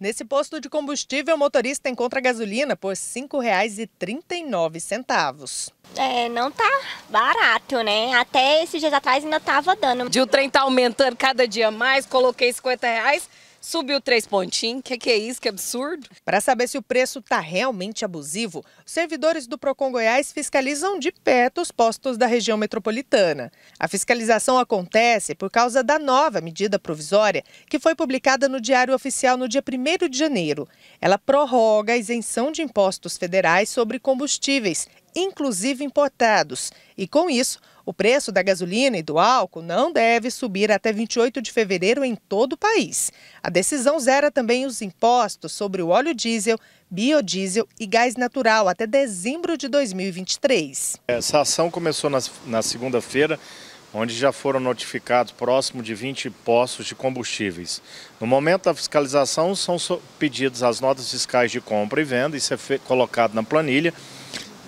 Nesse posto de combustível, o motorista encontra gasolina por R$ 5,39. É, não tá barato, né? Até esses dias atrás ainda tava dando. De o trem tá aumentando cada dia mais, coloquei 50 reais Subiu três pontinhos. Que que é isso? Que absurdo. Para saber se o preço está realmente abusivo, servidores do Procon Goiás fiscalizam de perto os postos da região metropolitana. A fiscalização acontece por causa da nova medida provisória que foi publicada no Diário Oficial no dia 1 de janeiro. Ela prorroga a isenção de impostos federais sobre combustíveis inclusive importados. E com isso, o preço da gasolina e do álcool não deve subir até 28 de fevereiro em todo o país. A decisão zera também os impostos sobre o óleo diesel, biodiesel e gás natural até dezembro de 2023. Essa ação começou na, na segunda-feira, onde já foram notificados próximo de 20 postos de combustíveis. No momento da fiscalização, são pedidas as notas fiscais de compra e venda, isso é colocado na planilha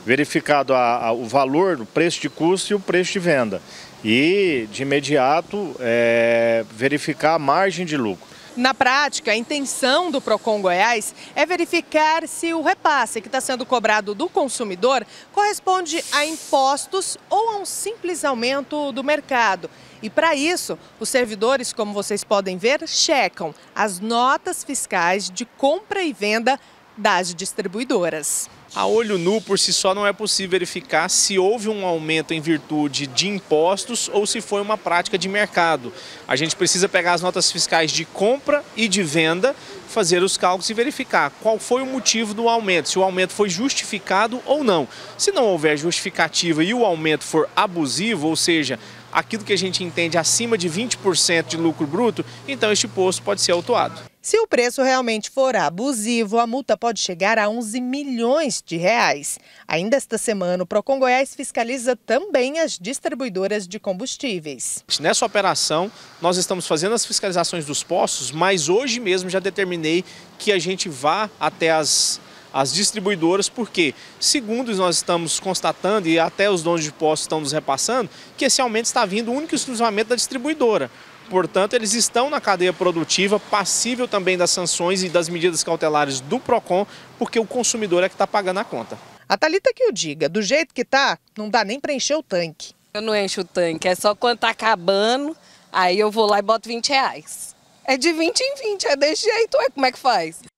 verificado a, a, o valor, o preço de custo e o preço de venda. E, de imediato, é, verificar a margem de lucro. Na prática, a intenção do Procon Goiás é verificar se o repasse que está sendo cobrado do consumidor corresponde a impostos ou a um simples aumento do mercado. E para isso, os servidores, como vocês podem ver, checam as notas fiscais de compra e venda das distribuidoras. A olho nu, por si só, não é possível verificar se houve um aumento em virtude de impostos ou se foi uma prática de mercado. A gente precisa pegar as notas fiscais de compra e de venda, fazer os cálculos e verificar qual foi o motivo do aumento, se o aumento foi justificado ou não. Se não houver justificativa e o aumento for abusivo, ou seja, aquilo que a gente entende acima de 20% de lucro bruto, então este posto pode ser autuado. Se o preço realmente for abusivo, a multa pode chegar a 11 milhões de reais. Ainda esta semana, o Procon Goiás fiscaliza também as distribuidoras de combustíveis. Nessa operação, nós estamos fazendo as fiscalizações dos postos, mas hoje mesmo já determinei que a gente vá até as as distribuidoras, porque, segundo nós estamos constatando e até os donos de postos estão nos repassando, que esse aumento está vindo único e exclusivamente da distribuidora. Portanto, eles estão na cadeia produtiva, passível também das sanções e das medidas cautelares do PROCON, porque o consumidor é que está pagando a conta. A Thalita que o diga, do jeito que tá, não dá nem para encher o tanque. Eu não encho o tanque, é só quando tá acabando, aí eu vou lá e boto 20 reais. É de 20 em 20, é desse jeito, é como é que faz?